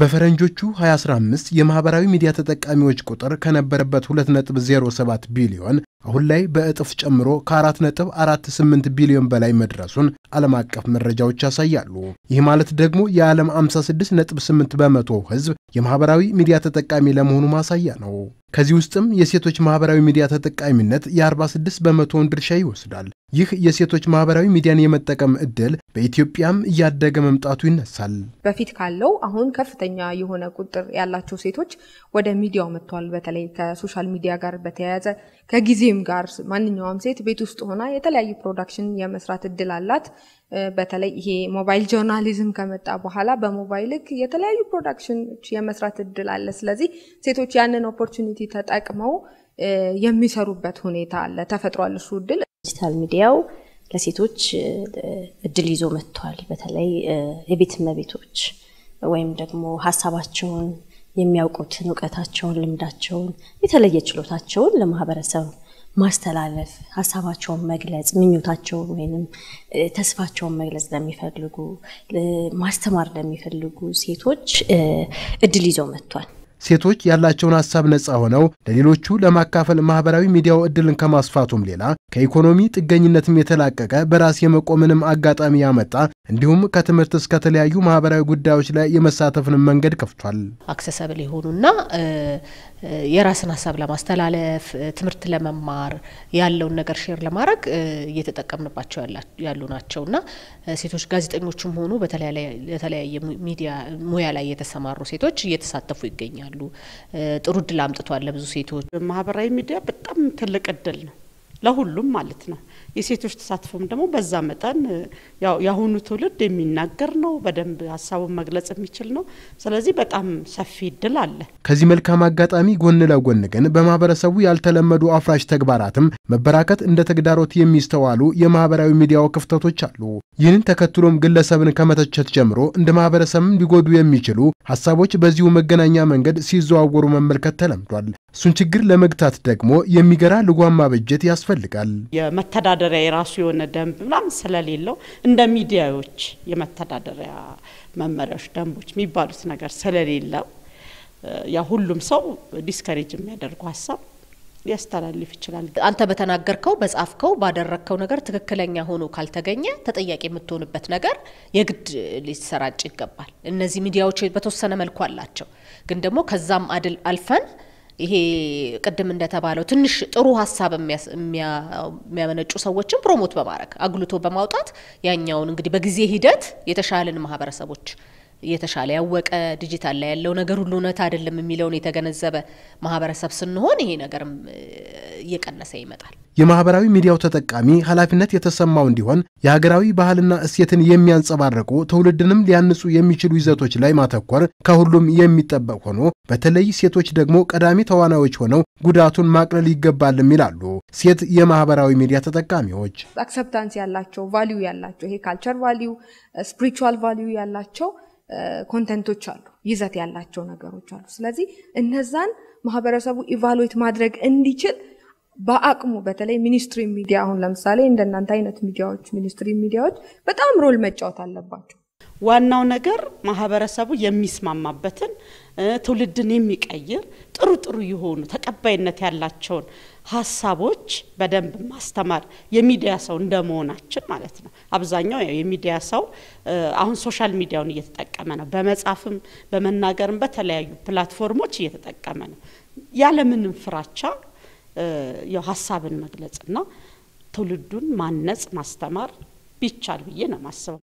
በፈረንጆቹ 2015 የማህበራዊ ሚዲያ ተጠቃሚዎች ቁጥር ከነበረበት 2.07 ቢሊዮን አሁን ላይ በእጥፍ ጨምሮ ከ4.48 ቢሊዮን በላይ መድረሱን ዓለም አቀፍ መረጃዎች ያሳያሉ። ይህ ማለት ደግሞ የዓለም 56.8 በመቶ ሕዝብ የማኅበራዊ ሚዲያ ተጠቃሚ ለመሆኑ ማሳያ ነው። ከዚህ ውስጥም የሴቶች ማኅበራዊ ሚዲያ ተጠቃሚነት የ46 በመቶውን ድርሻ ይወስዳል። ይህ የሴቶች ማህበራዊ ሚዲያን የመጠቀም እድል በኢትዮጵያም እያደገ መምጣቱ ይነሳል። በፊት ካለው አሁን ከፍተኛ የሆነ ቁጥር ያላቸው ሴቶች ወደ ሚዲያው መጥተዋል። በተለይ ከሶሻል ሚዲያ ጋር በተያያዘ ከጊዜ እዚህም ጋር ማንኛውም ሴት ቤት ውስጥ ሆና የተለያዩ ፕሮዳክሽን የመስራት እድል አላት። በተለይ ይሄ ሞባይል ጆርናሊዝም ከመጣ በኋላ በሞባይል ህግ የተለያዩ ፕሮዳክሽኖች የመስራት እድል አለ። ስለዚህ ሴቶች ያንን ኦፖርቹኒቲ ተጠቅመው የሚሰሩበት ሁኔታ አለ፣ ተፈጥሯል። እሱ እድል ዲጂታል ሚዲያው ለሴቶች እድል ይዞ መጥቷል። በተለይ የቤት እመቤቶች ወይም ደግሞ ሀሳባቸውን የሚያውቁትን እውቀታቸውን፣ ልምዳቸውን፣ የተለየ ችሎታቸውን ለማህበረሰብ ማስተላለፍ ሀሳባቸውን መግለጽ ምኞታቸውን ወይም ተስፋቸውን መግለጽ ለሚፈልጉ ማስተማር ለሚፈልጉ ሴቶች እድል ይዘው መጥቷል። ሴቶች ያላቸውን ሀሳብ ነፃ ሆነው ለሌሎቹ ለማካፈል ማህበራዊ ሚዲያው እድልን ከማስፋቱም ሌላ ከኢኮኖሚ ጥገኝነትም የተላቀቀ በራስ የመቆምንም አጋጣሚ ያመጣ እንዲሁም ከትምህርት እስከ ተለያዩ ማህበራዊ ጉዳዮች ላይ የመሳተፍንም መንገድ ከፍቷል። አክሰሰብል የሆኑና የራስን ሀሳብ ለማስተላለፍ ትምህርት ለመማር ያለውን ነገር ሼር ለማድረግ እየተጠቀምንባቸው ያሉ ናቸው እና ሴቶች ጋዜጠኞችም ሆኑ በተለያየ ሚዲያ ሙያ ላይ የተሰማሩ ሴቶች እየተሳተፉ ይገኛሉ። ጥሩ እድል አምጥቷል ለብዙ ሴቶች። ማህበራዊ ሚዲያ በጣም ትልቅ እድል ነው። ለሁሉም ማለት ነው። የሴቶች ተሳትፎም ደግሞ በዛ መጠን የአሁኑ ትውልድ የሚናገር ነው፣ በደንብ ሀሳቡን መግለጽ የሚችል ነው። ስለዚህ በጣም ሰፊ እድል አለ። ከዚህ መልካም አጋጣሚ ጎን ለጎን ግን በማህበረሰቡ ያልተለመዱ አፍራሽ ተግባራትም መበራከት እንደ ተግዳሮት የሚስተዋሉ የማህበራዊ ሚዲያው ክፍተቶች አሉ። ይህንን ተከትሎም ግለሰብን ከመተቸት ጀምሮ እንደ ማህበረሰብም ሊጎዱ የሚችሉ ሀሳቦች በዚሁ መገናኛ መንገድ ሲዘዋወሩ መመልከት ተለምዷል። እሱን ችግር ለመግታት ደግሞ የሚገራ ልጓማ በጀት ያስፈ ይፈልጋል። የመተዳደሪያ የራሱ የሆነ ደንብ ምናምን ስለሌለው እንደ ሚዲያዎች የመተዳደሪያ መመሪያዎች፣ ደንቦች የሚባሉት ነገር ስለሌለው ያ ሁሉም ሰው ዲስከሬጅ የሚያደርጉ ሀሳብ ሊያስተላልፍ ይችላል። አንተ በተናገርከው በጻፍከው ባደረግከው ነገር ትክክለኛ ሆኖ ካልተገኘ ተጠያቂ የምትሆንበት ነገር የግድ ሊሰራጭ ይገባል። እነዚህ ሚዲያዎች በተወሰነ መልኩ አላቸው፣ ግን ደግሞ ከዛም አድል አልፈን ይሄ ቅድም እንደተባለው ትንሽ ጥሩ ሀሳብ የሚያመነጩ ሰዎችን ፕሮሞት በማድረግ አጉልቶ በማውጣት ያኛውን እንግዲህ በጊዜ ሂደት የተሻለን ማህበረሰቦች የተሻለ ያወቀ ዲጂታል ላይ ያለው ነገር ሁሉ እውነት አይደለም የሚለውን የተገነዘበ ማህበረሰብ ስንሆን ይሄ ነገርም እየቀነሰ ይመጣል። የማህበራዊ ሚዲያው ተጠቃሚ ኃላፊነት የተሰማው እንዲሆን የሀገራዊ ባህልና እሴትን የሚያንጸባርቁ ትውልድንም ሊያንጹ የሚችሉ ይዘቶች ላይ ማተኮር ከሁሉም የሚጠበቅ ሆኖ በተለይ ሴቶች ደግሞ ቀዳሚ ተዋናዮች ሆነው ጉዳቱን ማቅለል ይገባልም ይላሉ ሴት የማህበራዊ ሚዲያ ተጠቃሚዎች። አክሰፕታንስ ያላቸው ቫሊዩ ያላቸው ይሄ ካልቸር ቫሊዩ ስፕሪቹዋል ቫሊዩ ያላቸው ኮንተንቶች uh, አሉ፣ ይዘት ያላቸው ነገሮች አሉ። ስለዚህ እነዛን ማህበረሰቡ ኢቫሉዌት ማድረግ እንዲችል በአቅሙ በተለይ ሚኒስትሪ ሚዲያ አሁን ለምሳሌ እንደናንተ አይነት ሚዲያዎች ሚኒስትሪ ሚዲያዎች በጣም ሮል መጫወት አለባቸው። ዋናው ነገር ማህበረሰቡ የሚስማማበትን ትውልድን የሚቀይር ጥሩ ጥሩ የሆኑ ተቀባይነት ያላቸውን ሀሳቦች በደንብ ማስተማር የሚዲያ ሰው እንደመሆናችን ማለት ነው። አብዛኛው የሚዲያ ሰው አሁን ሶሻል ሚዲያውን እየተጠቀመ ነው። በመጻፍም በመናገርም በተለያዩ ፕላትፎርሞች እየተጠቀመ ነው ያለምንም ፍራቻ ሀሳብን መግለጽና ትውልዱን ማነጽ ማስተማር ቢቻል ብዬ ነው ማስበው።